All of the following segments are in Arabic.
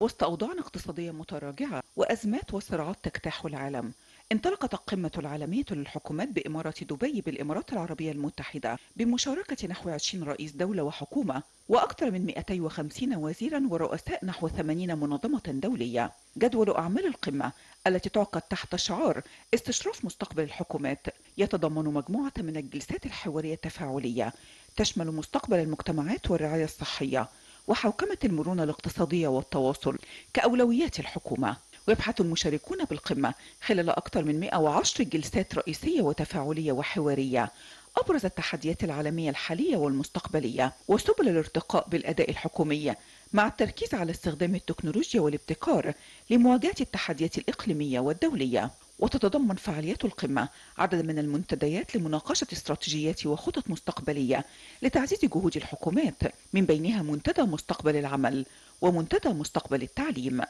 وسط أوضاع اقتصادية متراجعة وأزمات وصراعات تجتاح العالم انطلقت القمة العالمية للحكومات بإمارة دبي بالإمارات العربية المتحدة بمشاركة نحو 20 رئيس دولة وحكومة وأكثر من 250 وزيرا ورؤساء نحو 80 منظمة دولية جدول أعمال القمة التي تعقد تحت شعار استشراف مستقبل الحكومات يتضمن مجموعة من الجلسات الحوارية التفاعلية تشمل مستقبل المجتمعات والرعاية الصحية وحوكمة المرونة الاقتصادية والتواصل كأولويات الحكومة ويبحث المشاركون بالقمة خلال أكثر من 110 جلسات رئيسية وتفاعلية وحوارية أبرز التحديات العالمية الحالية والمستقبلية وسبل الارتقاء بالأداء الحكومي مع التركيز على استخدام التكنولوجيا والابتكار لمواجهة التحديات الإقليمية والدولية وتتضمن فعاليات القمة عدد من المنتديات لمناقشة استراتيجيات وخطط مستقبلية لتعزيز جهود الحكومات من بينها منتدى مستقبل العمل ومنتدى مستقبل التعليم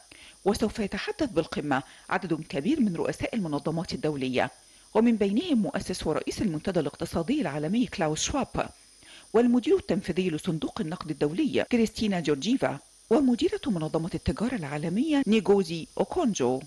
وسوف يتحدث بالقمة عدد كبير من رؤساء المنظمات الدولية ومن بينهم مؤسس ورئيس المنتدى الاقتصادي العالمي كلاوس شواب والمدير التنفيذي لصندوق النقد الدولي كريستينا جورجيفا ومديرة منظمة التجارة العالمية نيجوزي أوكونجو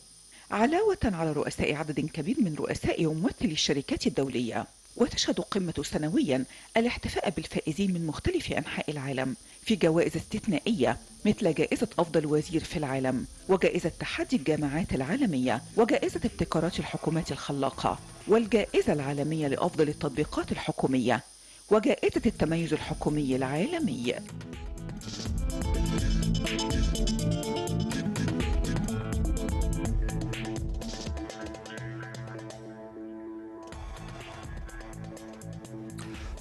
علاوة على رؤساء عدد كبير من رؤساء وممثلي الشركات الدولية وتشهد القمة سنويا الاحتفاء بالفائزين من مختلف أنحاء العالم في جوائز استثنائية مثل جائزة أفضل وزير في العالم وجائزة تحدي الجامعات العالمية وجائزة ابتكارات الحكومات الخلاقة والجائزة العالمية لأفضل التطبيقات الحكومية وجائزة التميز الحكومي العالمي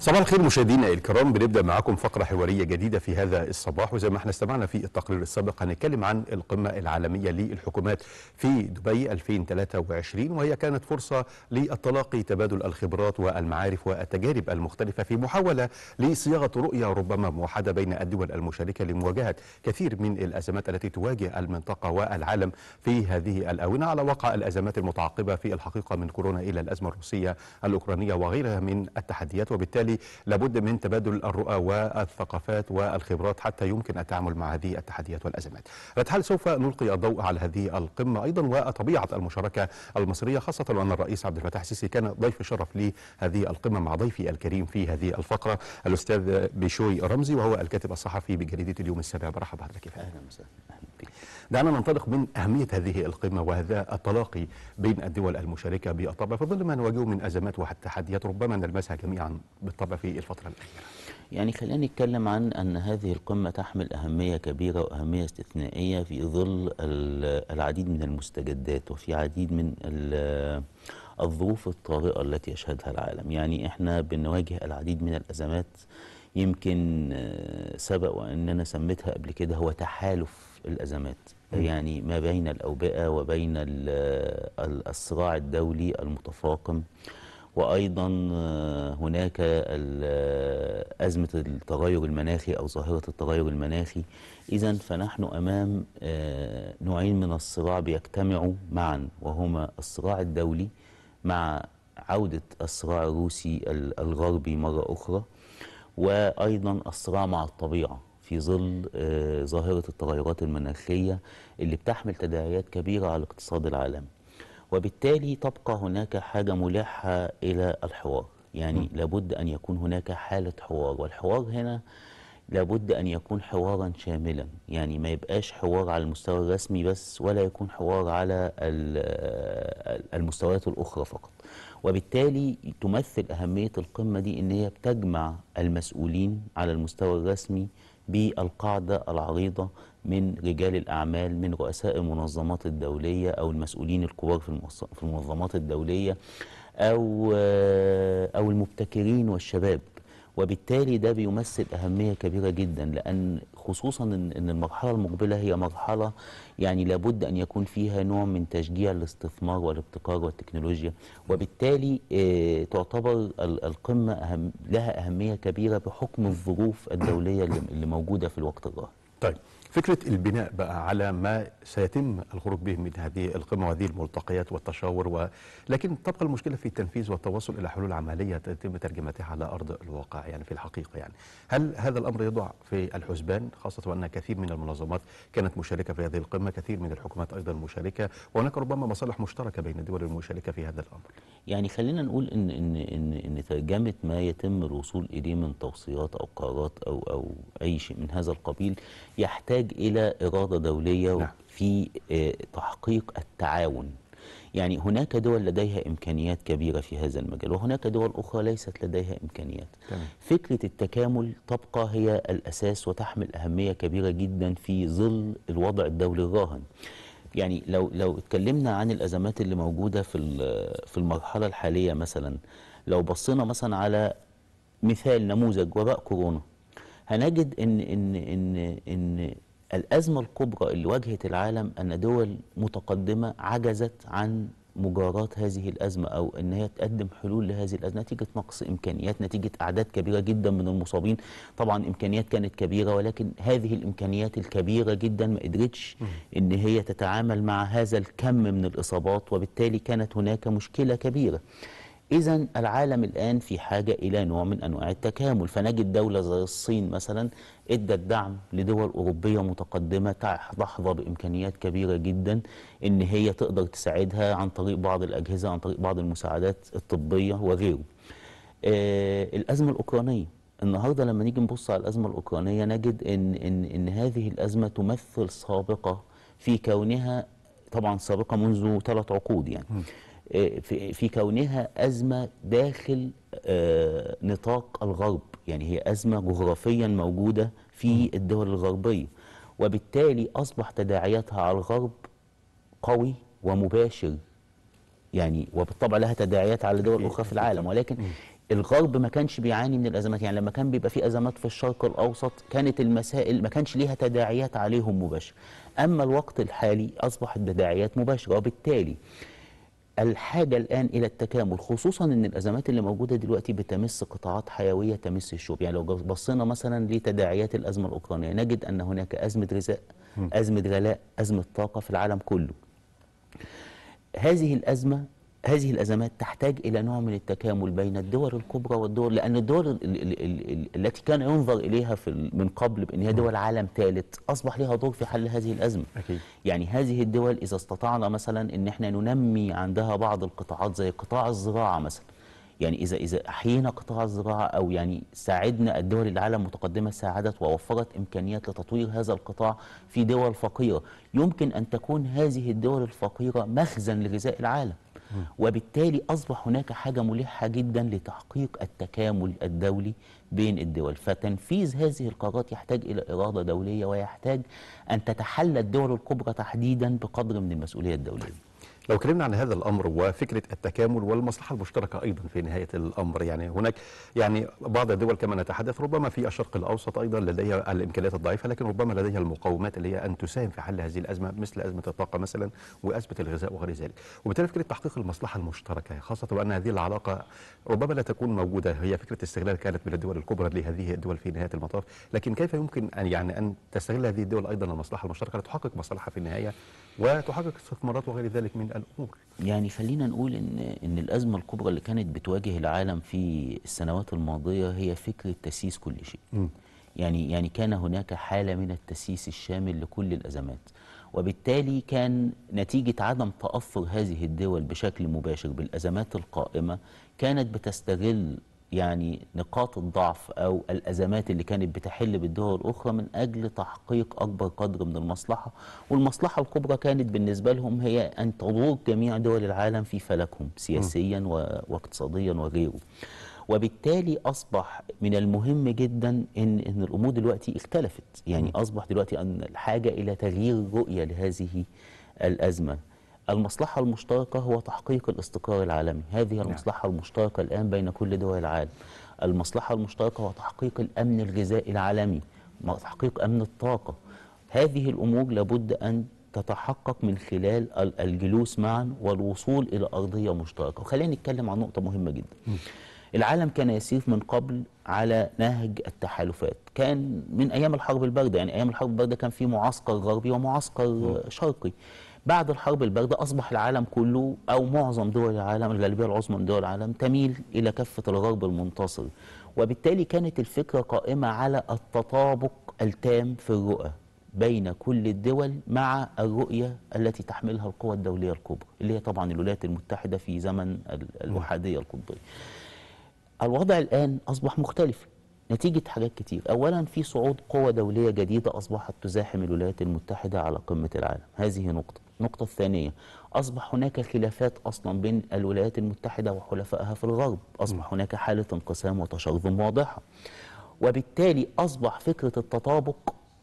صباح الخير مشاهدينا الكرام بنبدا معاكم فقره حواريه جديده في هذا الصباح وزي ما احنا استمعنا في التقرير السابق هنتكلم عن القمه العالميه للحكومات في دبي 2023 وهي كانت فرصه للتلاقي تبادل الخبرات والمعارف والتجارب المختلفه في محاوله لصياغه رؤيه ربما موحده بين الدول المشاركه لمواجهه كثير من الازمات التي تواجه المنطقه والعالم في هذه الاونه على وقع الازمات المتعاقبه في الحقيقه من كورونا الى الازمه الروسيه الاوكرانيه وغيرها من التحديات وبالتالي وبالتالي لابد من تبادل الرؤى والثقافات والخبرات حتى يمكن التعامل مع هذه التحديات والأزمات رتحال سوف نلقي الضوء على هذه القمة أيضا وطبيعة المشاركة المصرية خاصة وأن الرئيس عبد الفتاح السيسي كان ضيف شرف لهذه القمة مع ضيفي الكريم في هذه الفقرة الأستاذ بشوي رمزي وهو الكاتب الصحفي بجريدة اليوم السابع برحب بحضرتك أهلا وسهلا دعنا ننطلق من أهمية هذه القمة وهذا التلاقي بين الدول المشاركة بالطبع في ظل ما نواجهه من أزمات وتحديات ربما نلمسها جميعا بالطبع في الفترة الأخيرة يعني خلينا نتكلم عن أن هذه القمة تحمل أهمية كبيرة وأهمية استثنائية في ظل العديد من المستجدات وفي عديد من الظروف الطارئة التي يشهدها العالم يعني إحنا بنواجه العديد من الأزمات يمكن آه، سبق وأننا سميتها قبل كده هو تحالف الأزمات يعني ما بين الأوبئة وبين الصراع الدولي المتفاقم وأيضا آه، هناك آه، أزمة التغير المناخي أو ظاهرة التغير المناخي إذا فنحن أمام آه، نوعين من الصراع بيجتمعوا معا وهما الصراع الدولي مع عودة الصراع الروسي الغربي مرة أخرى وأيضا الصراع مع الطبيعة في ظل آه، ظاهرة التغيرات المناخية اللي بتحمل تداعيات كبيرة على الاقتصاد العالمي وبالتالي تبقى هناك حاجة ملحة إلى الحوار يعني م. لابد أن يكون هناك حالة حوار والحوار هنا لابد أن يكون حوارا شاملا يعني ما يبقاش حوار على المستوى الرسمي بس ولا يكون حوار على آه، المستويات الأخرى فقط وبالتالي تمثل أهمية القمة دي أن هي بتجمع المسؤولين على المستوى الرسمي بالقاعدة العريضة من رجال الأعمال من رؤساء المنظمات الدولية أو المسؤولين الكبار في المنظمات الدولية أو, أو المبتكرين والشباب وبالتالي ده بيمثل أهمية كبيرة جدا لأن خصوصا ان المرحله المقبله هي مرحله يعني لابد ان يكون فيها نوع من تشجيع الاستثمار والابتكار والتكنولوجيا وبالتالي آه، تعتبر القمه أهم لها اهميه كبيره بحكم الظروف الدوليه اللي موجوده في الوقت الراهن. طيب فكرة البناء بقى على ما سيتم الخروج به من هذه القمة وهذه الملتقيات والتشاور و... لكن تبقى المشكلة في التنفيذ والتوصل إلى حلول عملية تتم ترجمتها على أرض الواقع يعني في الحقيقة يعني هل هذا الأمر يضع في الحسبان خاصة وأن كثير من المنظمات كانت مشاركة في هذه القمة كثير من الحكومات أيضا مشاركة وهناك ربما مصالح مشتركة بين الدول المشاركة في هذا الأمر يعني خلينا نقول إن إن إن, إن ترجمة ما يتم الوصول إليه من توصيات أو قرارات أو أو أي شيء من هذا القبيل يحتاج يحتاج إلى إرادة دولية نعم. في آه، تحقيق التعاون يعني هناك دول لديها إمكانيات كبيرة في هذا المجال وهناك دول أخرى ليست لديها إمكانيات تمام. فكرة التكامل تبقى هي الأساس وتحمل أهمية كبيرة جدا في ظل الوضع الدولي الراهن يعني لو لو اتكلمنا عن الأزمات اللي موجودة في في المرحلة الحالية مثلا لو بصينا مثلا على مثال نموذج وباء كورونا هنجد ان ان ان ان الأزمة الكبرى اللي واجهت العالم أن دول متقدمة عجزت عن مجاراة هذه الأزمة أو أن هي تقدم حلول لهذه الأزمة نتيجة نقص إمكانيات نتيجة أعداد كبيرة جدا من المصابين طبعا إمكانيات كانت كبيرة ولكن هذه الإمكانيات الكبيرة جدا ما قدرتش أن هي تتعامل مع هذا الكم من الإصابات وبالتالي كانت هناك مشكلة كبيرة إذا العالم الآن في حاجة إلى نوع من أنواع التكامل فنجد دولة زي الصين مثلا ادت دعم لدول أوروبية متقدمة تحظى بإمكانيات كبيرة جدا إن هي تقدر تساعدها عن طريق بعض الأجهزة عن طريق بعض المساعدات الطبية وغيره آه الأزمة الأوكرانية النهاردة لما نيجي نبص على الأزمة الأوكرانية نجد إن, إن, إن هذه الأزمة تمثل سابقة في كونها طبعا سابقة منذ ثلاث عقود يعني آه، في كونها أزمة داخل آه، نطاق الغرب يعني هي أزمة جغرافيا موجودة في الدول الغربية وبالتالي أصبح تداعياتها على الغرب قوي ومباشر يعني وبالطبع لها تداعيات على دول أخرى في العالم ولكن الغرب ما كانش بيعاني من الازمات يعني لما كان بيبقى في ازمات في الشرق الاوسط كانت المسائل ما كانش ليها تداعيات عليهم مباشره اما الوقت الحالي اصبحت تداعيات مباشره وبالتالي الحاجة الآن إلى التكامل خصوصا أن الأزمات اللي موجودة دلوقتي بتمس قطاعات حيوية تمس الشعوب يعني لو بصينا مثلا لتداعيات الأزمة الأوكرانية نجد أن هناك أزمة غذاء أزمة غلاء أزمة طاقة في العالم كله هذه الأزمة هذه الأزمات تحتاج إلى نوع من التكامل بين الدول الكبرى والدول لأن الدول التي كان ينظر إليها في من قبل بأنها دول عالم ثالث أصبح لها دور في حل هذه الأزمة أكيد. يعني هذه الدول إذا استطعنا مثلا أن احنا ننمي عندها بعض القطاعات زي قطاع الزراعة مثلا يعني إذا إذا أحيينا قطاع الزراعة أو يعني ساعدنا الدول العالم متقدمة ساعدت ووفرت إمكانيات لتطوير هذا القطاع في دول فقيرة يمكن أن تكون هذه الدول الفقيرة مخزن لغذاء العالم وبالتالي أصبح هناك حاجة ملحة جدا لتحقيق التكامل الدولي بين الدول فتنفيذ هذه القرارات يحتاج إلى إرادة دولية ويحتاج أن تتحلى الدول الكبرى تحديدا بقدر من المسؤولية الدولية لو كلمنا عن هذا الامر وفكره التكامل والمصلحه المشتركه ايضا في نهايه الامر يعني هناك يعني بعض الدول كما نتحدث ربما في الشرق الاوسط ايضا لديها الامكانيات الضعيفه لكن ربما لديها المقومات اللي هي ان تساهم في حل هذه الازمه مثل ازمه الطاقه مثلا وازمه الغذاء وغير ذلك وبالتالي فكره تحقيق المصلحه المشتركه خاصه وان هذه العلاقه ربما لا تكون موجوده هي فكره استغلال كانت من الدول الكبرى لهذه الدول في نهايه المطاف لكن كيف يمكن ان يعني ان تستغل هذه الدول ايضا المصلحه المشتركه لتحقق مصالحها في النهايه وتحقق استثمارات وغير ذلك من الامور. يعني خلينا نقول ان ان الازمه الكبرى اللي كانت بتواجه العالم في السنوات الماضيه هي فكره تسييس كل شيء. م. يعني يعني كان هناك حاله من التسييس الشامل لكل الازمات. وبالتالي كان نتيجة عدم تأثر هذه الدول بشكل مباشر بالأزمات القائمة كانت بتستغل يعني نقاط الضعف أو الأزمات اللي كانت بتحل بالدول الأخرى من أجل تحقيق أكبر قدر من المصلحة والمصلحة الكبرى كانت بالنسبة لهم هي أن تضر جميع دول العالم في فلكهم سياسيا واقتصاديا وغيره وبالتالي أصبح من المهم جدا إن, إن الأمور دلوقتي اختلفت يعني أصبح دلوقتي أن الحاجة إلى تغيير الرؤية لهذه الأزمة المصلحة المشتركة هو تحقيق الاستقرار العالمي هذه نعم. المصلحة المشتركة الآن بين كل دول العالم المصلحة المشتركة هو تحقيق الأمن الغذائي العالمي تحقيق أمن الطاقة هذه الأمور لابد أن تتحقق من خلال الجلوس معا والوصول إلى أرضية مشتركة وخلينا نتكلم عن نقطة مهمة جدا العالم كان يسير من قبل على نهج التحالفات كان من أيام الحرب الباردة يعني أيام الحرب الباردة كان في معسكر غربي ومعسكر شرقي بعد الحرب الباردة أصبح العالم كله أو معظم دول العالم الغالبية العظمى من دول العالم تميل إلى كفة الغرب المنتصر وبالتالي كانت الفكرة قائمة على التطابق التام في الرؤى بين كل الدول مع الرؤية التي تحملها القوى الدولية الكبرى اللي هي طبعا الولايات المتحدة في زمن الوحدية القطبية الوضع الآن أصبح مختلف نتيجة حاجات كتير أولا في صعود قوى دولية جديدة أصبحت تزاحم الولايات المتحدة على قمة العالم هذه نقطة النقطة الثانية أصبح هناك خلافات أصلا بين الولايات المتحدة وحلفائها في الغرب أصبح هناك حالة انقسام وتشرذم واضحة وبالتالي أصبح فكرة التطابق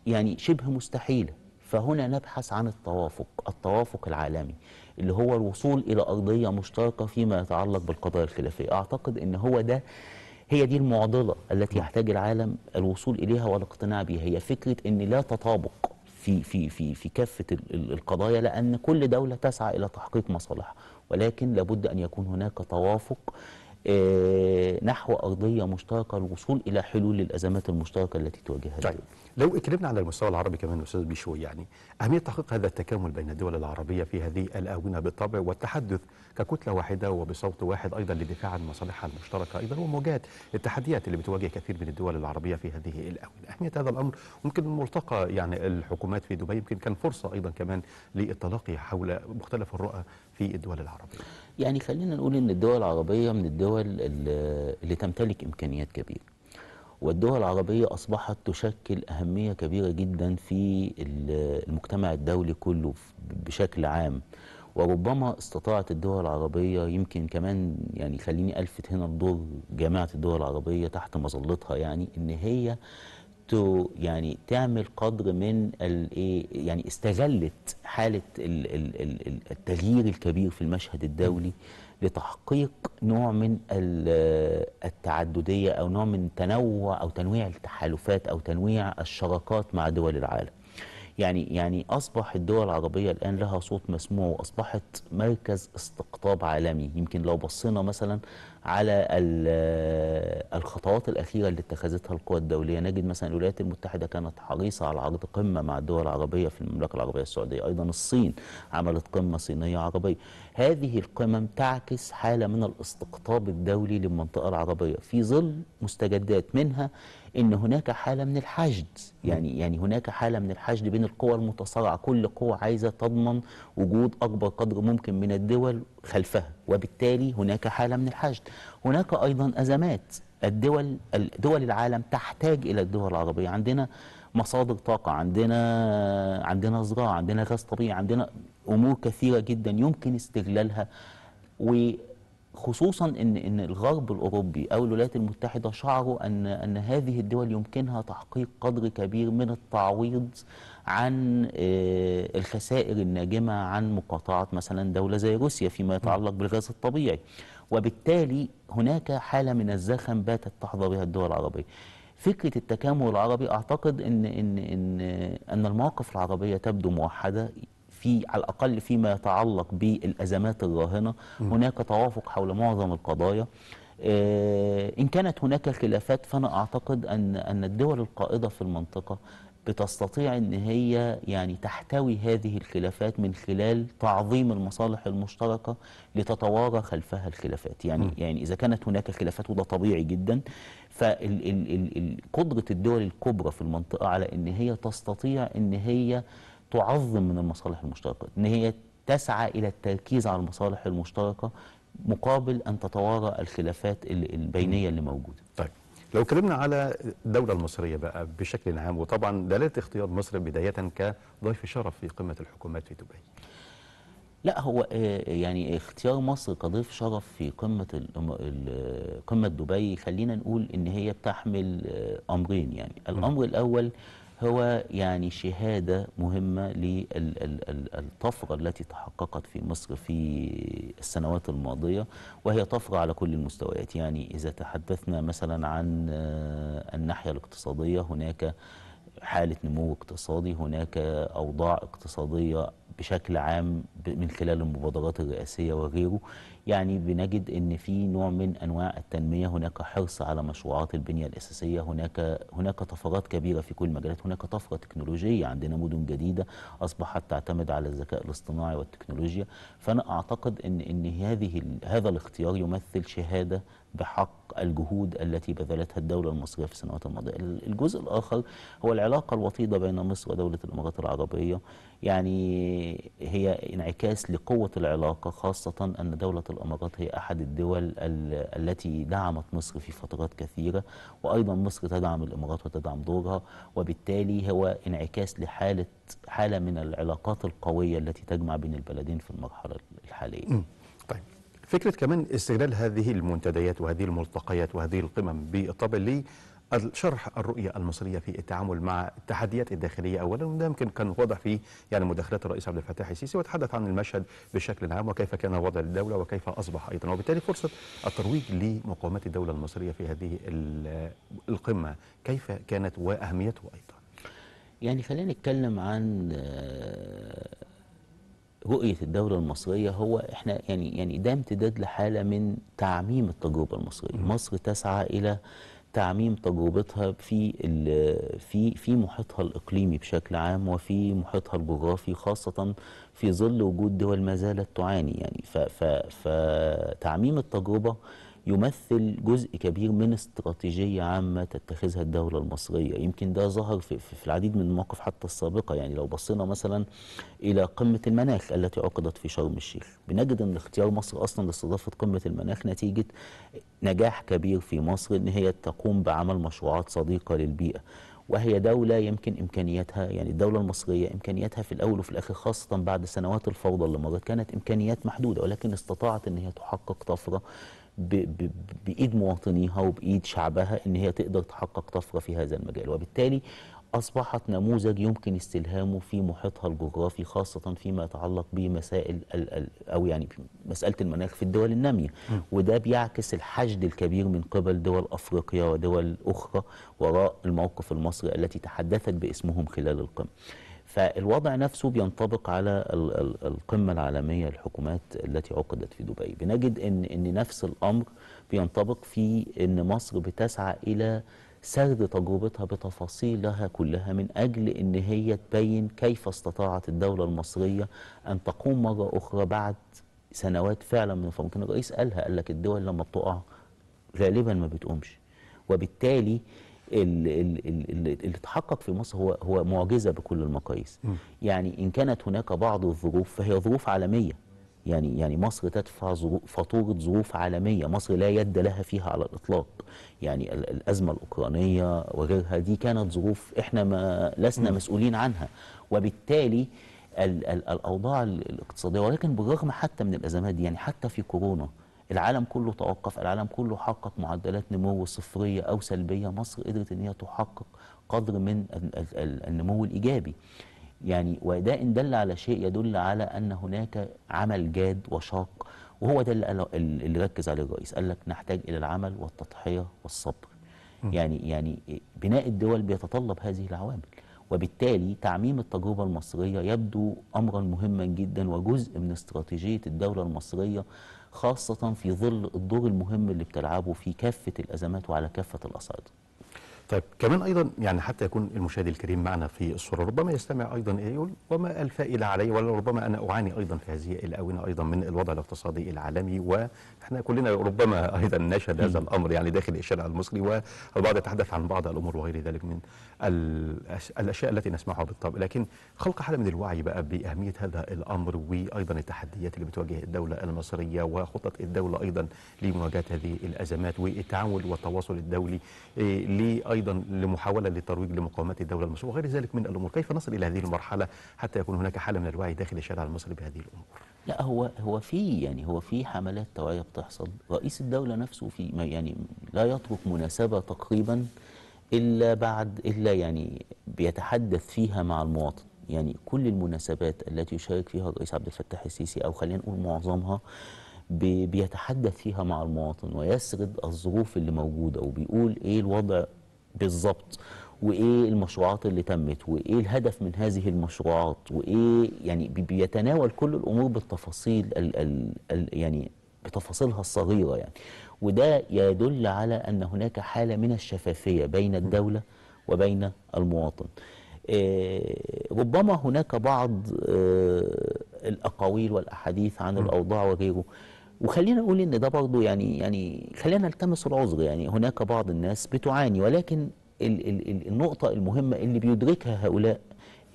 يعني شبه مستحيلة فهنا نبحث عن التوافق التوافق العالمي اللي هو الوصول إلى أرضية مشتركة فيما يتعلق بالقضايا الخلافية أعتقد أن هو ده هي دي المعضلة التي يحتاج العالم الوصول إليها والاقتناع بها هي فكرة أن لا تطابق في في في في كافه القضايا لان كل دوله تسعى الى تحقيق مصالحها ولكن لابد ان يكون هناك توافق آه، نحو أرضية مشتركة للوصول إلى حلول للأزمات المشتركة التي تواجهها طيب. لو اتكلمنا على المستوى العربي كمان استاذ بيشو يعني اهميه تحقيق هذا التكامل بين الدول العربيه في هذه الاونه بالطبع والتحدث ككتله واحده وبصوت واحد ايضا للدفاع عن مصالحها المشتركه ايضا ومواجهه التحديات اللي بتواجه كثير من الدول العربيه في هذه الاونه اهميه هذا الامر ممكن ملتقى يعني الحكومات في دبي يمكن كان فرصه ايضا كمان للتلاقي حول مختلف الرؤى في الدول العربية يعني خلينا نقول ان الدول العربية من الدول اللي تمتلك امكانيات كبيرة والدول العربية أصبحت تشكل أهمية كبيرة جدا في المجتمع الدولي كله بشكل عام وربما استطاعت الدول العربية يمكن كمان يعني خليني ألفت هنا الدور جامعة الدول العربية تحت مظلتها يعني إن هي تو يعني تعمل قدر من الايه يعني استغلت حاله التغيير الكبير في المشهد الدولي لتحقيق نوع من التعددية أو نوع من تنوع أو تنويع التحالفات أو تنويع الشراكات مع دول العالم يعني يعني أصبح الدول العربية الآن لها صوت مسموع وأصبحت مركز استقطاب عالمي يمكن لو بصينا مثلا على الخطوات الأخيرة اللي اتخذتها القوى الدولية نجد مثلا الولايات المتحدة كانت حريصة على عقد قمة مع الدول العربية في المملكة العربية السعودية أيضا الصين عملت قمة صينية عربية هذه القمم تعكس حالة من الاستقطاب الدولي للمنطقة العربية في ظل مستجدات منها ان هناك حاله من الحشد يعني يعني هناك حاله من الحشد بين القوى المتصارعه كل قوه عايزه تضمن وجود اكبر قدر ممكن من الدول خلفها وبالتالي هناك حاله من الحشد هناك ايضا ازمات الدول دول العالم تحتاج الى الدول العربيه عندنا مصادر طاقة عندنا عندنا زراعة عندنا غاز طبيعي عندنا أمور كثيرة جدا يمكن استغلالها وخصوصا إن إن الغرب الأوروبي أو الولايات المتحدة شعروا أن أن هذه الدول يمكنها تحقيق قدر كبير من التعويض عن آه، الخسائر الناجمة عن مقاطعة مثلا دولة زي روسيا فيما يتعلق بالغاز الطبيعي وبالتالي هناك حالة من الزخم باتت تحظى بها الدول العربية فكره التكامل العربي اعتقد ان ان ان ان المواقف العربيه تبدو موحده في على الاقل فيما يتعلق بالازمات الراهنه هناك توافق حول معظم القضايا آه، إن كانت هناك خلافات فأنا أعتقد أن أن الدول القائدة في المنطقة بتستطيع ان هي يعني تحتوي هذه الخلافات من خلال تعظيم المصالح المشتركه لتتوارى خلفها الخلافات يعني م. يعني اذا كانت هناك خلافات وده طبيعي جدا فقدره الدول الكبرى في المنطقه على ان هي تستطيع ان هي تعظم من المصالح المشتركه ان هي تسعى الى التركيز على المصالح المشتركه مقابل ان تتوارى الخلافات البينيه اللي موجوده طيب لو كلمنا على الدولة المصرية بقى بشكل عام وطبعا دلالة اختيار مصر بداية كضيف شرف في قمة الحكومات في دبي لا هو آه، آه، يعني اختيار مصر كضيف شرف في قمة قمة دبي خلينا نقول ان هي بتحمل آه، امرين يعني الامر الاول هو يعني شهادة مهمة للطفرة التي تحققت في مصر في السنوات الماضية وهي طفرة على كل المستويات يعني إذا تحدثنا مثلا عن آه، الناحية الاقتصادية هناك حالة نمو اقتصادي هناك أوضاع اقتصادية بشكل عام من خلال المبادرات الرئاسية وغيره يعني بنجد ان في نوع من انواع التنميه هناك حرص على مشروعات البنيه الاساسيه هناك هناك طفرات كبيره في كل المجالات هناك طفره تكنولوجيه عندنا مدن جديده اصبحت تعتمد على الذكاء الاصطناعي والتكنولوجيا فانا اعتقد ان ان هذه هذا الاختيار يمثل شهاده بحق الجهود التي بذلتها الدولة المصرية في السنوات الماضية الجزء الآخر هو العلاقة الوطيدة بين مصر ودولة الإمارات العربية يعني هي انعكاس لقوة العلاقة خاصة أن دولة الإمارات هي أحد الدول التي دعمت مصر في فترات كثيرة وأيضا مصر تدعم الإمارات وتدعم دورها وبالتالي هو انعكاس لحالة حالة من العلاقات القوية التي تجمع بين البلدين في المرحلة الحالية فكرة كمان استغلال هذه المنتديات وهذه الملتقيات وهذه القمم بالطبع شرح الرؤية المصرية في التعامل مع التحديات الداخلية أولا وده يمكن كان واضح في يعني مداخلات الرئيس عبد الفتاح السيسي وتحدث عن المشهد بشكل عام وكيف كان وضع الدولة وكيف أصبح أيضا وبالتالي فرصة الترويج لمقومات الدولة المصرية في هذه القمة كيف كانت واهميته أيضا يعني خلينا نتكلم عن رؤية الدولة المصرية هو احنا يعني يعني ده امتداد لحالة من تعميم التجربة المصرية، مصر تسعى إلى تعميم تجربتها في في في محيطها الاقليمي بشكل عام وفي محيطها الجغرافي خاصه في ظل وجود دول ما زالت تعاني يعني فتعميم التجربه يمثل جزء كبير من استراتيجية عامة تتخذها الدولة المصرية يمكن ده ظهر في, في العديد من المواقف حتى السابقة يعني لو بصينا مثلا إلى قمة المناخ التي عقدت في شرم الشيخ بنجد أن اختيار مصر أصلا لاستضافة قمة المناخ نتيجة نجاح كبير في مصر أن هي تقوم بعمل مشروعات صديقة للبيئة وهي دولة يمكن إمكانياتها يعني الدولة المصرية إمكانياتها في الأول وفي الأخير خاصة بعد سنوات الفوضى اللي مرت كانت إمكانيات محدودة ولكن استطاعت أن هي تحقق طفرة بايد مواطنيها وبايد شعبها ان هي تقدر تحقق طفره في هذا المجال وبالتالي أصبحت نموذج يمكن استلهامه في محيطها الجغرافي خاصة فيما يتعلق بمسائل أو يعني مسألة المناخ في الدول النامية وده بيعكس الحشد الكبير من قبل دول أفريقيا ودول أخرى وراء الموقف المصري التي تحدثت باسمهم خلال القمة فالوضع نفسه بينطبق على القمة العالمية للحكومات التي عقدت في دبي بنجد ان, إن نفس الأمر بينطبق في ان مصر بتسعى إلى سرد تجربتها بتفاصيلها كلها من أجل أن هي تبين كيف استطاعت الدولة المصرية أن تقوم مرة أخرى بعد سنوات فعلا من فممكن الرئيس قالها قال لك الدول لما بتقع غالبا ما بتقومش وبالتالي اللي تحقق في مصر هو هو معجزه بكل المقاييس يعني ان كانت هناك بعض الظروف فهي ظروف عالميه يعني يعني مصر تدفع فاتوره ظروف عالميه مصر لا يد لها فيها على الاطلاق يعني الازمه الاوكرانيه وغيرها دي كانت ظروف احنا ما لسنا مسؤولين عنها وبالتالي الـ الـ الاوضاع الاقتصاديه ولكن بالرغم حتى من الازمات دي يعني حتى في كورونا العالم كله توقف العالم كله حقق معدلات نمو صفرية أو سلبية مصر قدرت أن هي تحقق قدر من النمو الإيجابي يعني وده إن دل على شيء يدل على أن هناك عمل جاد وشاق وهو ده اللي ركز عليه الرئيس قال لك نحتاج إلى العمل والتضحية والصبر يعني يعني بناء الدول بيتطلب هذه العوامل وبالتالي تعميم التجربة المصرية يبدو أمرا مهما جدا وجزء من استراتيجية الدولة المصرية خاصة في ظل الدور المهم اللي بتلعبه في كافة الأزمات وعلى كافة الأصعدة طيب كمان ايضا يعني حتى يكون المشاهد الكريم معنا في الصوره ربما يستمع ايضا يقول وما الفائده علي ولا ربما انا اعاني ايضا في هذه الاونه ايضا من الوضع الاقتصادي العالمي ونحن كلنا ربما ايضا نشهد هذا الامر يعني داخل الشارع المصري والبعض يتحدث عن بعض الامور وغير ذلك من الأشياء التي نسمعها بالطبع لكن خلق حالة من الوعي بقى بأهمية هذا الأمر وأيضا التحديات اللي بتواجه الدولة المصرية وخطة الدولة أيضا لمواجهة هذه الأزمات والتعاون والتواصل الدولي إيه، أيضا لمحاولة للترويج لمقاومات الدولة المصرية وغير ذلك من الأمور كيف نصل إلى هذه المرحلة حتى يكون هناك حالة من الوعي داخل الشارع المصري بهذه الأمور لا هو هو في يعني هو في حملات توعية بتحصل رئيس الدولة نفسه في يعني لا يترك مناسبة تقريبا إلا بعد إلا يعني بيتحدث فيها مع المواطن يعني كل المناسبات التي يشارك فيها الرئيس عبد الفتاح السيسي أو خلينا نقول معظمها بيتحدث فيها مع المواطن ويسرد الظروف اللي موجودة وبيقول إيه الوضع بالظبط وايه المشروعات اللي تمت وايه الهدف من هذه المشروعات وايه يعني بيتناول كل الامور بالتفاصيل ال ال الـ يعني بتفاصيلها الصغيرة يعني وده يدل على أن هناك حالة من الشفافية بين الدولة وبين المواطن آه، ربما هناك بعض آه، الأقاويل والأحاديث عن الأوضاع وغيره وخلينا نقول ان ده برضه يعني يعني خلينا نلتمس العذر يعني هناك بعض الناس بتعاني ولكن ال ال النقطه المهمه اللي بيدركها هؤلاء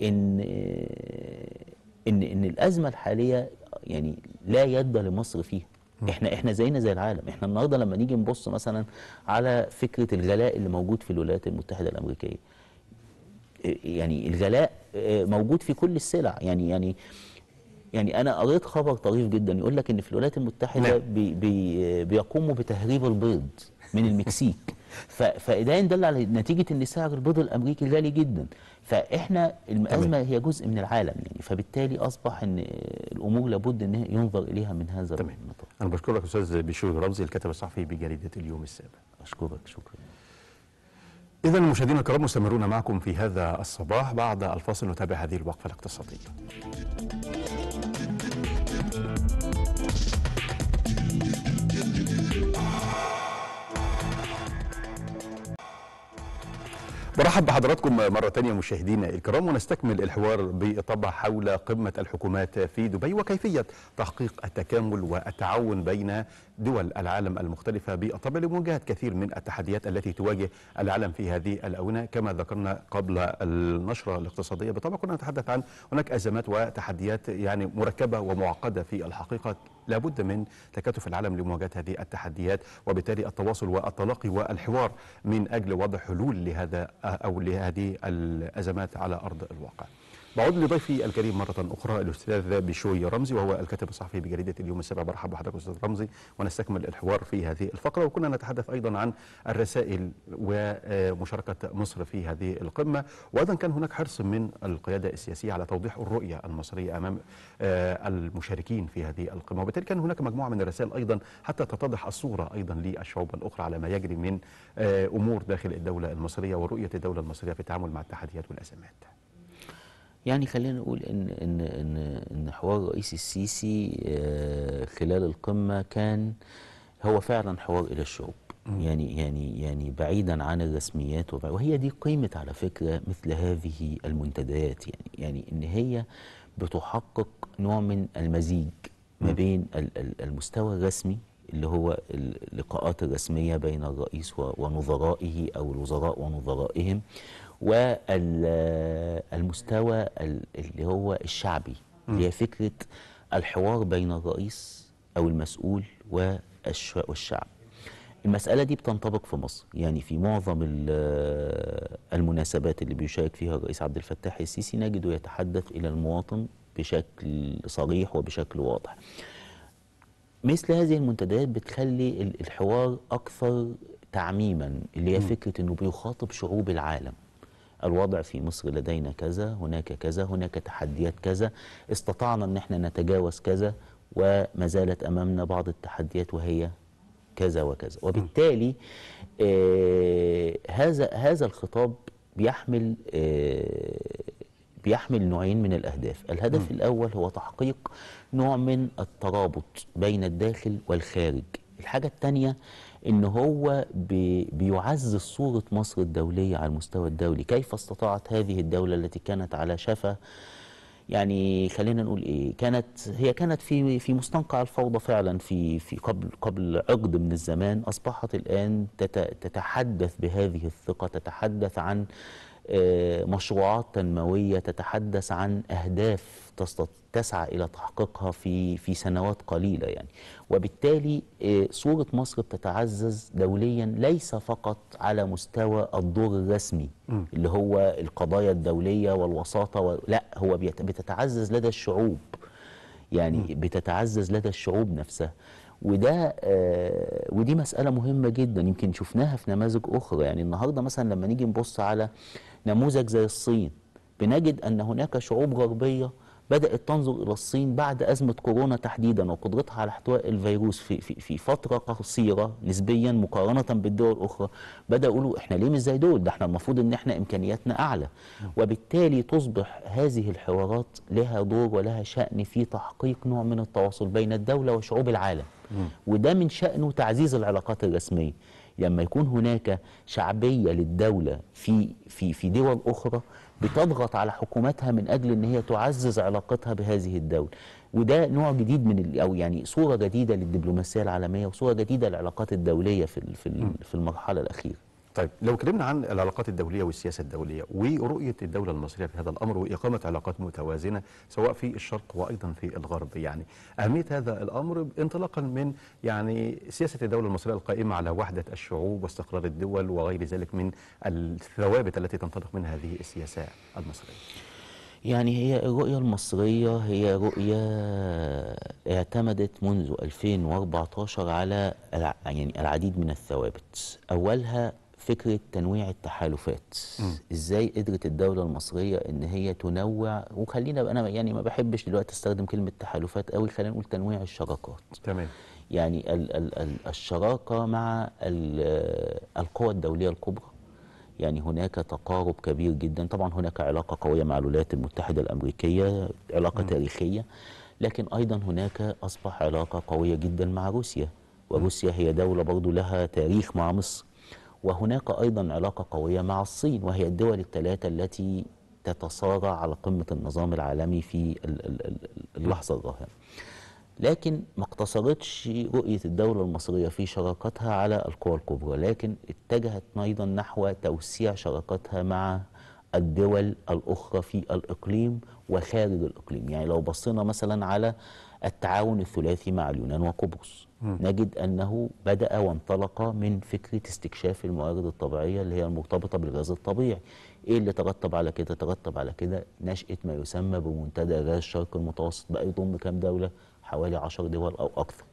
ان آه، ان ان الازمه الحاليه يعني لا يد لمصر فيها احنا احنا زينا زي العالم احنا النهارده لما نيجي نبص مثلا على فكره الغلاء اللي موجود في الولايات المتحده الامريكيه إيه، يعني الغلاء إيه، موجود في كل السلع يعني يعني يعني انا قريت خبر طريف جدا يقول لك ان في الولايات المتحده نعم. بي بي بيقوموا بتهريب البيض من المكسيك فده يدل على نتيجه ان سعر البيض الامريكي غالي جدا فاحنا الازمه هي جزء من العالم يعني فبالتالي اصبح ان الامور لابد ان ينظر اليها من هذا تمام المنطق. انا بشكرك استاذ بشير رمزي الكاتب الصحفي بجريده اليوم السابع اشكرك شكرا اذا مشاهدينا الكرام مستمرون معكم في هذا الصباح بعد الفاصل نتابع هذه الوقفه الاقتصاديه برحب بحضراتكم مرة تانية مشاهدينا الكرام ونستكمل الحوار بطبع حول قمة الحكومات في دبي وكيفية تحقيق التكامل والتعاون بين دول العالم المختلفة بالطبع لمواجهة كثير من التحديات التي تواجه العالم في هذه الأونة كما ذكرنا قبل النشرة الاقتصادية بالطبع كنا نتحدث عن هناك أزمات وتحديات يعني مركبة ومعقدة في الحقيقة لابد من تكاتف العالم لمواجهة هذه التحديات وبالتالي التواصل والتلاقي والحوار من أجل وضع حلول لهذا أو لهذه الأزمات على أرض الواقع بعود لضيفي الكريم مرة أخرى الأستاذ بشوي رمزي وهو الكاتب الصحفي بجريدة اليوم السابع برحب بحضرتك أستاذ رمزي ونستكمل الحوار في هذه الفقرة وكنا نتحدث أيضا عن الرسائل ومشاركة مصر في هذه القمة وأيضا كان هناك حرص من القيادة السياسية على توضيح الرؤية المصرية أمام آه، المشاركين في هذه القمة وبالتالي كان هناك مجموعة من الرسائل أيضا حتى تتضح الصورة أيضا للشعوب الأخرى على ما يجري من آه، أمور داخل الدولة المصرية ورؤية الدولة المصرية في التعامل مع التحديات والأزمات يعني خلينا نقول ان ان ان ان حوار الرئيس السيسي آه، خلال القمه كان هو فعلا حوار الى الشعوب يعني يعني يعني بعيدا عن الرسميات وهي دي قيمه على فكره مثل هذه المنتديات يعني يعني ان هي بتحقق نوع من المزيج ما بين المستوى الرسمي اللي هو اللقاءات الرسميه بين الرئيس ونظرائه او الوزراء ونظرائهم والمستوى اللي هو الشعبي اللي هي فكرة الحوار بين الرئيس أو المسؤول والشعب المسألة دي بتنطبق في مصر يعني في معظم المناسبات اللي بيشارك فيها الرئيس عبد الفتاح السيسي نجده يتحدث إلى المواطن بشكل صريح وبشكل واضح مثل هذه المنتديات بتخلي الحوار أكثر تعميما اللي هي فكرة أنه بيخاطب شعوب العالم الوضع في مصر لدينا كذا هناك كذا هناك تحديات كذا استطعنا أن احنا نتجاوز كذا وما زالت أمامنا بعض التحديات وهي كذا وكذا وبالتالي آه هذا هذا الخطاب بيحمل آه بيحمل نوعين من الأهداف الهدف م. الأول هو تحقيق نوع من الترابط بين الداخل والخارج الحاجة الثانية ان هو بيعزز صوره مصر الدوليه على المستوى الدولي كيف استطاعت هذه الدوله التي كانت على شفا يعني خلينا نقول ايه كانت هي كانت في في مستنقع الفوضى فعلا في في قبل قبل عقد من الزمان اصبحت الان تتحدث بهذه الثقه تتحدث عن آه، مشروعات تنمويه تتحدث عن اهداف تسعى الى تحقيقها في في سنوات قليله يعني وبالتالي آه، صوره مصر بتتعزز دوليا ليس فقط على مستوى الدور الرسمي اللي هو القضايا الدوليه والوساطه و... لا هو بتتعزز لدى الشعوب يعني بتتعزز لدى الشعوب نفسها وده آه ودي مسألة مهمة جدا يمكن شفناها في نماذج أخرى يعني النهاردة مثلا لما نيجي نبص على نموذج زي الصين بنجد أن هناك شعوب غربية بدأت تنظر إلى الصين بعد أزمة كورونا تحديدا وقدرتها على احتواء الفيروس في, في, في فترة قصيرة نسبيا مقارنة بالدول الأخرى بدأوا يقولوا إحنا ليه مش زي دول ده إحنا المفروض إن إحنا إمكانياتنا أعلى وبالتالي تصبح هذه الحوارات لها دور ولها شأن في تحقيق نوع من التواصل بين الدولة وشعوب العالم وده من شأنه تعزيز العلاقات الرسمية لما يكون هناك شعبية للدولة في في في دول أخرى بتضغط على حكوماتها من أجل أن هي تعزز علاقتها بهذه الدولة وده نوع جديد من او يعني صوره جديده للدبلوماسيه العالميه وصوره جديده للعلاقات الدوليه في في المرحله الاخيره طيب لو اتكلمنا عن العلاقات الدولية والسياسة الدولية ورؤية الدولة المصرية في هذا الأمر وإقامة علاقات متوازنة سواء في الشرق وأيضا في الغرب يعني أهمية هذا الأمر انطلاقا من يعني سياسة الدولة المصرية القائمة على وحدة الشعوب واستقرار الدول وغير ذلك من الثوابت التي تنطلق منها هذه السياسة المصرية يعني هي الرؤية المصرية هي رؤية اعتمدت منذ 2014 على يعني العديد من الثوابت أولها فكرة تنويع التحالفات م. ازاي قدرت الدولة المصرية ان هي تنوع وخلينا انا يعني ما بحبش دلوقتي استخدم كلمة تحالفات قوي خلينا نقول تنويع الشراكات تمام يعني ال ال ال الشراكة مع القوى الدولية الكبرى يعني هناك تقارب كبير جدا طبعا هناك علاقة قوية مع الولايات المتحدة الأمريكية علاقة م. تاريخية لكن أيضا هناك أصبح علاقة قوية جدا مع روسيا وروسيا هي دولة برضو لها تاريخ مع مصر وهناك أيضا علاقة قوية مع الصين وهي الدول الثلاثة التي تتصارع على قمة النظام العالمي في اللحظة الظاهرة لكن ما اقتصرتش رؤية الدولة المصرية في شراكتها على القوى الكبرى لكن اتجهت أيضا نحو توسيع شراكتها مع الدول الأخرى في الإقليم وخارج الإقليم يعني لو بصينا مثلا على التعاون الثلاثي مع اليونان وقبرص نجد أنه بدأ وانطلق من فكرة استكشاف الموارد الطبيعية اللي هي المرتبطة بالغاز الطبيعي إيه اللي ترتب على كده؟ ترتب على كده نشأة ما يسمى بمنتدى غاز الشرق المتوسط بقى يضم كام دولة؟ حوالي 10 دول أو أكثر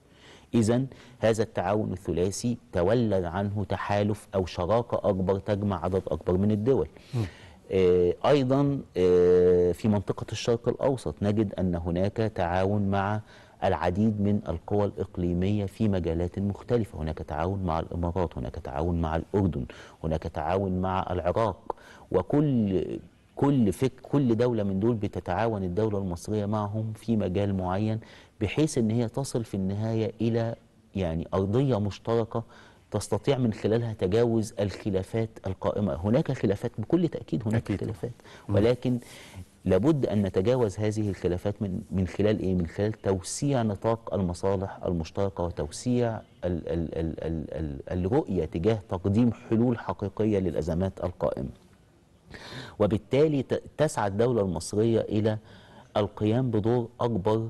إذا هذا التعاون الثلاثي تولد عنه تحالف أو شراكة أكبر تجمع عدد أكبر من الدول آه، أيضا آه، في منطقة الشرق الأوسط نجد أن هناك تعاون مع العديد من القوى الإقليمية في مجالات مختلفة هناك تعاون مع الإمارات هناك تعاون مع الأردن هناك تعاون مع العراق وكل كل فك كل دولة من دول بتتعاون الدولة المصرية معهم في مجال معين بحيث ان هي تصل في النهاية الى يعني أرضية مشتركة تستطيع من خلالها تجاوز الخلافات القائمة هناك خلافات بكل تأكيد هناك أكيد. خلافات ولكن لابد أن نتجاوز هذه الخلافات من من خلال إيه؟ من خلال توسيع نطاق المصالح المشتركة وتوسيع الـ الـ الـ الـ الـ الرؤية تجاه تقديم حلول حقيقية للأزمات القائمة وبالتالي تسعى الدولة المصرية إلى القيام بدور أكبر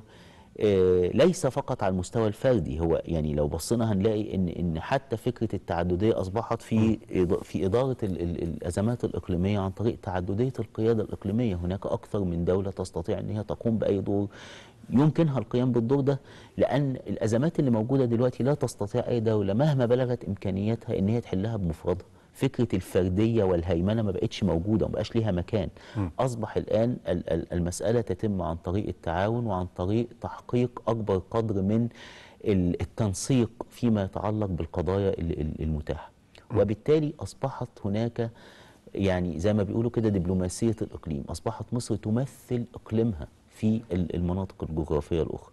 آه، ليس فقط على المستوى الفردي هو يعني لو بصينا هنلاقي ان ان حتى فكره التعدديه اصبحت في في اداره الازمات الاقليميه عن طريق تعدديه القياده الاقليميه هناك اكثر من دوله تستطيع ان هي تقوم باي دور يمكنها القيام بالدور ده لان الازمات اللي موجوده دلوقتي لا تستطيع اي دوله مهما بلغت امكانياتها ان هي تحلها بمفردها فكره الفرديه والهيمنه ما بقتش موجوده وما بقاش ليها مكان م. اصبح الان المساله تتم عن طريق التعاون وعن طريق تحقيق اكبر قدر من التنسيق فيما يتعلق بالقضايا المتاحه م. وبالتالي اصبحت هناك يعني زي ما بيقولوا كده دبلوماسيه الاقليم اصبحت مصر تمثل اقليمها في المناطق الجغرافيه الاخرى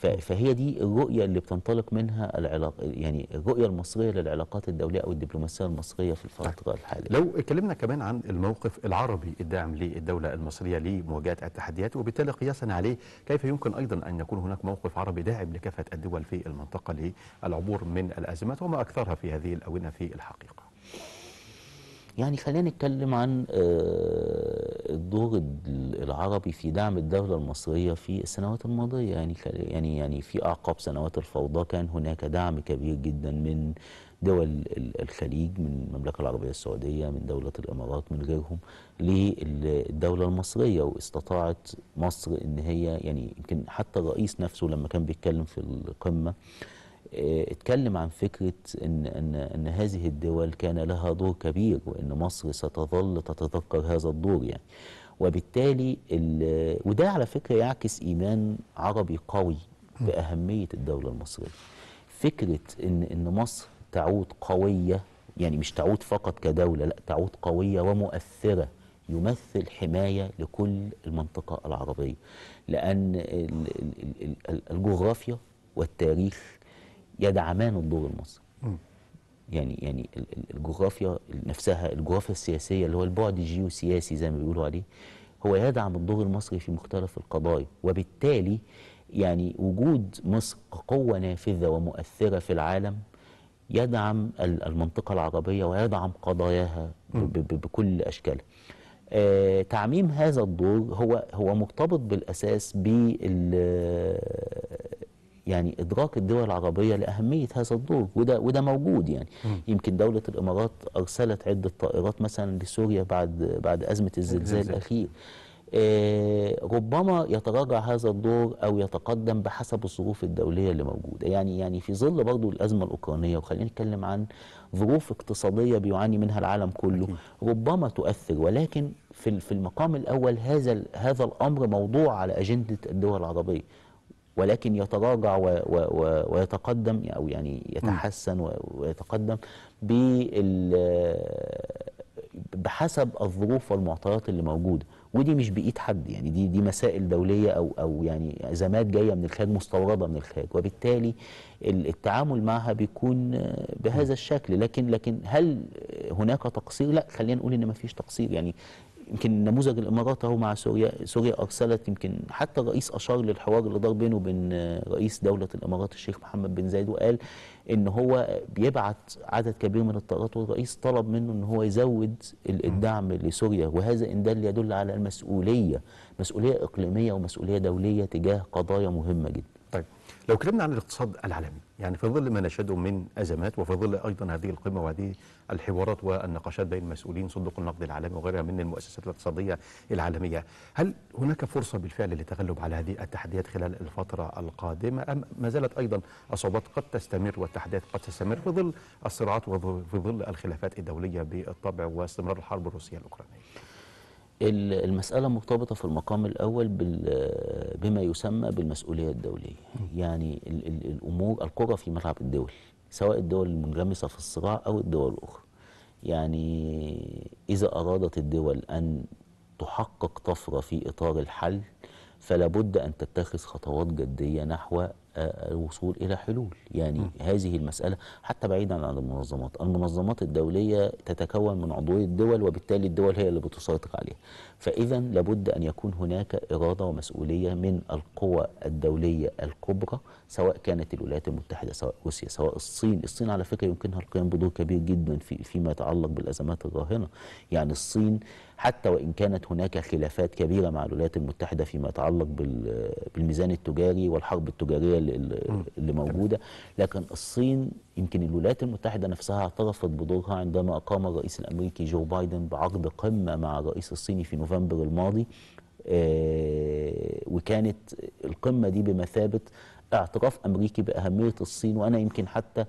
فهي دي الرؤية اللي بتنطلق منها العلاقة يعني الرؤية المصرية للعلاقات الدولية أو الدبلوماسية المصرية في الفترة طيب. الحالية لو اتكلمنا كمان عن الموقف العربي الداعم للدولة المصرية لمواجهة التحديات وبالتالي قياسا عليه كيف يمكن أيضا أن يكون هناك موقف عربي داعم لكافة الدول في المنطقة للعبور من الأزمات وما أكثرها في هذه الأونة في الحقيقة يعني خلينا نتكلم عن آه، الدور العربي في دعم الدولة المصرية في السنوات الماضية يعني يعني يعني في أعقاب سنوات الفوضى كان هناك دعم كبير جدا من دول الخليج من المملكة العربية السعودية من دولة الإمارات من غيرهم للدولة المصرية واستطاعت مصر إن هي يعني يمكن حتى الرئيس نفسه لما كان بيتكلم في القمة آه، اتكلم عن فكرة ان, إن, إن هذه الدول كان لها دور كبير وان مصر ستظل تتذكر هذا الدور يعني وبالتالي وده على فكرة يعكس إيمان عربي قوي بأهمية الدولة المصرية فكرة إن, إن مصر تعود قوية يعني مش تعود فقط كدولة لا تعود قوية ومؤثرة يمثل حماية لكل المنطقة العربية لأن الجغرافيا والتاريخ يدعمان الدور المصري يعني يعني الجغرافيا نفسها الجغرافيا السياسية اللي هو البعد الجيوسياسي زي ما بيقولوا عليه هو يدعم الدور المصري في مختلف القضايا وبالتالي يعني وجود مصر قوة نافذة ومؤثرة في العالم يدعم المنطقة العربية ويدعم قضاياها بكل أشكالها آه، تعميم هذا الدور هو هو مرتبط بالاساس بال يعني إدراك الدول العربية لأهمية هذا الدور وده, وده موجود يعني م. يمكن دولة الإمارات أرسلت عدة طائرات مثلا لسوريا بعد, بعد أزمة الزلزال الأخير آه، ربما يتراجع هذا الدور او يتقدم بحسب الظروف الدوليه اللي موجوده يعني يعني في ظل برضه الازمه الاوكرانيه وخلينا نتكلم عن ظروف اقتصاديه بيعاني منها العالم كله ربما تؤثر ولكن في في المقام الاول هذا هذا الامر موضوع على اجنده الدول العربيه ولكن يتراجع و و و ويتقدم أو يعني يتحسن ويتقدم بحسب الظروف والمعطيات اللي موجودة ودي مش بإيد حد يعني دي دي مسائل دولية أو أو يعني أزمات جاية من الخارج مستوردة من الخارج وبالتالي التعامل معها بيكون بهذا الشكل لكن لكن هل هناك تقصير؟ لا خلينا نقول إن ما فيش تقصير يعني يمكن نموذج الامارات اهو مع سوريا سوريا ارسلت يمكن حتى الرئيس اشار للحوار اللي دار بينه وبين رئيس دوله الامارات الشيخ محمد بن زايد وقال ان هو بيبعت عدد كبير من الطائرات والرئيس طلب منه ان هو يزود الدعم لسوريا وهذا ان دل يدل على المسؤوليه مسؤوليه اقليميه ومسؤوليه دوليه تجاه قضايا مهمه جدا لو كلمنا عن الاقتصاد العالمي يعني في ظل ما نشهده من أزمات وفي ظل أيضا هذه القمة وهذه الحوارات والنقاشات بين مسؤولين صندوق النقد العالمي وغيرها من المؤسسات الاقتصادية العالمية هل هناك فرصة بالفعل للتغلب على هذه التحديات خلال الفترة القادمة أم ما زالت أيضا الصعوبات قد تستمر والتحديات قد تستمر في ظل الصراعات وفي ظل الخلافات الدولية بالطبع واستمرار الحرب الروسية الأوكرانية المسألة مرتبطة في المقام الأول بما يسمى بالمسؤولية الدولية يعني الأمور الكرة في ملعب الدول سواء الدول المنغمسة في الصراع أو الدول الأخرى يعني إذا أرادت الدول أن تحقق طفرة في إطار الحل فلا بد أن تتخذ خطوات جدية نحو الوصول إلى حلول يعني م. هذه المسألة حتى بعيدا عن المنظمات المنظمات الدولية تتكون من عضوية الدول وبالتالي الدول هي اللي بتسيطر عليها فإذا لابد أن يكون هناك إرادة ومسؤولية من القوى الدولية الكبرى سواء كانت الولايات المتحدة سواء روسيا سواء الصين الصين على فكرة يمكنها القيام بدور كبير جدا في فيما يتعلق بالأزمات الراهنة يعني الصين حتى وإن كانت هناك خلافات كبيرة مع الولايات المتحدة فيما يتعلق بالميزان التجاري والحرب التجارية اللي موجوده لكن الصين يمكن الولايات المتحده نفسها اعترفت بدورها عندما قام الرئيس الامريكي جو بايدن بعقد قمه مع الرئيس الصيني في نوفمبر الماضي آه، وكانت القمه دي بمثابه اعتراف امريكي باهميه الصين وانا يمكن حتى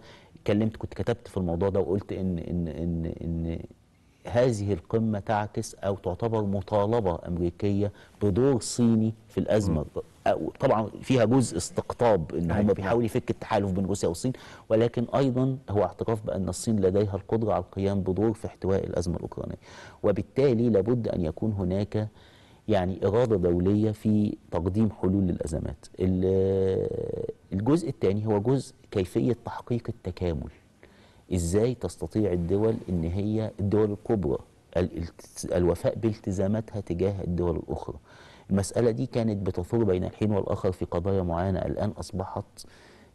كلمت كنت كتبت في الموضوع ده وقلت ان ان ان ان هذه القمة تعكس أو تعتبر مطالبة أمريكية بدور صيني في الأزمة أو طبعا فيها جزء استقطاب ان هم أيوة. بيحاولوا يفك التحالف بين روسيا والصين ولكن ايضا هو اعتراف بان الصين لديها القدره على القيام بدور في احتواء الازمه الاوكرانيه وبالتالي لابد ان يكون هناك يعني اراده دوليه في تقديم حلول للازمات الجزء الثاني هو جزء كيفيه تحقيق التكامل ازاي تستطيع الدول ان هي الدول الكبرى الوفاء بالتزاماتها تجاه الدول الاخرى المساله دي كانت بتثور بين الحين والاخر في قضايا معينه الان اصبحت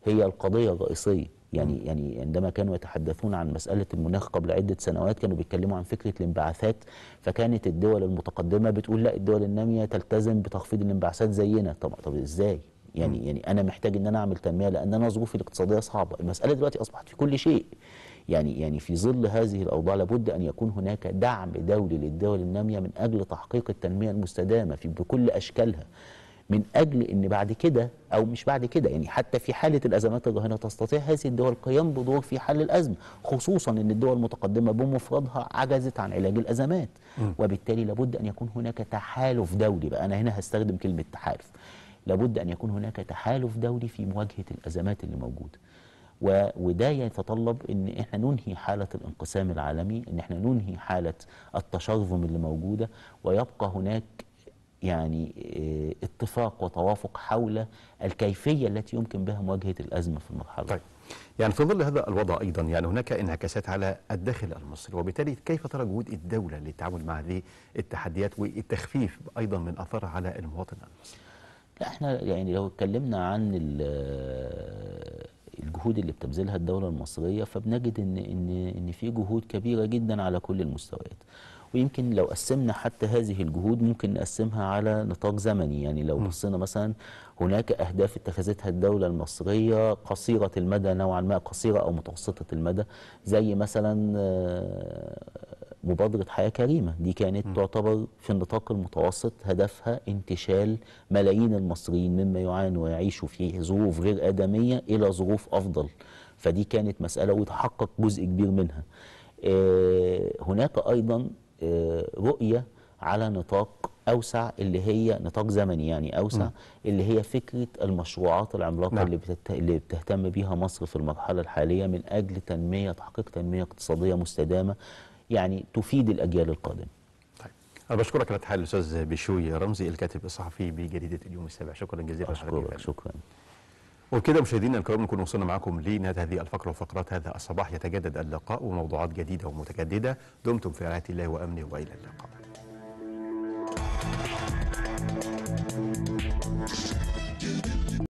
هي القضيه الرئيسيه يعني يعني عندما كانوا يتحدثون عن مساله المناخ قبل عده سنوات كانوا بيتكلموا عن فكره الانبعاثات فكانت الدول المتقدمه بتقول لا الدول الناميه تلتزم بتخفيض الانبعاثات زينا طب طب ازاي يعني م. يعني انا محتاج ان انا اعمل تنميه لان انا ظروفي الاقتصاديه صعبه المساله دلوقتي اصبحت في كل شيء يعني يعني في ظل هذه الاوضاع لابد ان يكون هناك دعم دولي للدول الناميه من اجل تحقيق التنميه المستدامه في بكل اشكالها من اجل ان بعد كده او مش بعد كده يعني حتى في حاله الازمات الراهنه تستطيع هذه الدول القيام بدور في حل الازمه خصوصا ان الدول المتقدمه بمفردها عجزت عن علاج الازمات م. وبالتالي لابد ان يكون هناك تحالف دولي بقى انا هنا هستخدم كلمه تحالف لابد أن يكون هناك تحالف دولي في مواجهة الأزمات اللي موجودة وده يتطلب ان احنا ننهي حالة الانقسام العالمي ان احنا ننهي حالة التشظم اللي موجودة ويبقى هناك يعني آه، اتفاق وتوافق حول الكيفية التي يمكن بها مواجهة الأزمة في المرحلة طيب يعني في ظل هذا الوضع أيضا يعني هناك انعكاسات على الداخل المصري وبالتالي كيف ترى جهود الدولة للتعامل مع هذه التحديات والتخفيف أيضا من أثرها على المواطن المصري لا احنا يعني لو اتكلمنا عن الجهود اللي بتبذلها الدولة المصرية فبنجد ان ان ان في جهود كبيرة جدا على كل المستويات ويمكن لو قسمنا حتى هذه الجهود ممكن نقسمها على نطاق زمني يعني لو بصينا مثلا هناك أهداف اتخذتها الدولة المصرية قصيرة المدى نوعا ما قصيرة أو متوسطة المدى زي مثلا آه، مبادرة حياة كريمة دي كانت م. تعتبر في النطاق المتوسط هدفها انتشال ملايين المصريين مما يعانوا ويعيشوا في ظروف غير آدمية إلى ظروف أفضل فدي كانت مسألة وتحقق جزء كبير منها آه هناك أيضا آه رؤية على نطاق أوسع اللي هي نطاق زمني يعني أوسع م. اللي هي فكرة المشروعات العملاقة نعم. اللي, بتت... اللي بتهتم بيها مصر في المرحلة الحالية من أجل تنمية تحقيق تنمية اقتصادية مستدامة يعني تفيد الأجيال القادمة طيب. أنا بشكرك على التحال الأستاذ بشوي رمزي الكاتب الصحفي بجريدة اليوم السابع شكرا جزيلا شكرا شكرا وبكده مشاهدينا الكرام نكون وصلنا معكم لنهايه هذه الفقره وفقرات هذا الصباح يتجدد اللقاء وموضوعات جديده ومتجدده دمتم في رعايه الله وامنه والى اللقاء.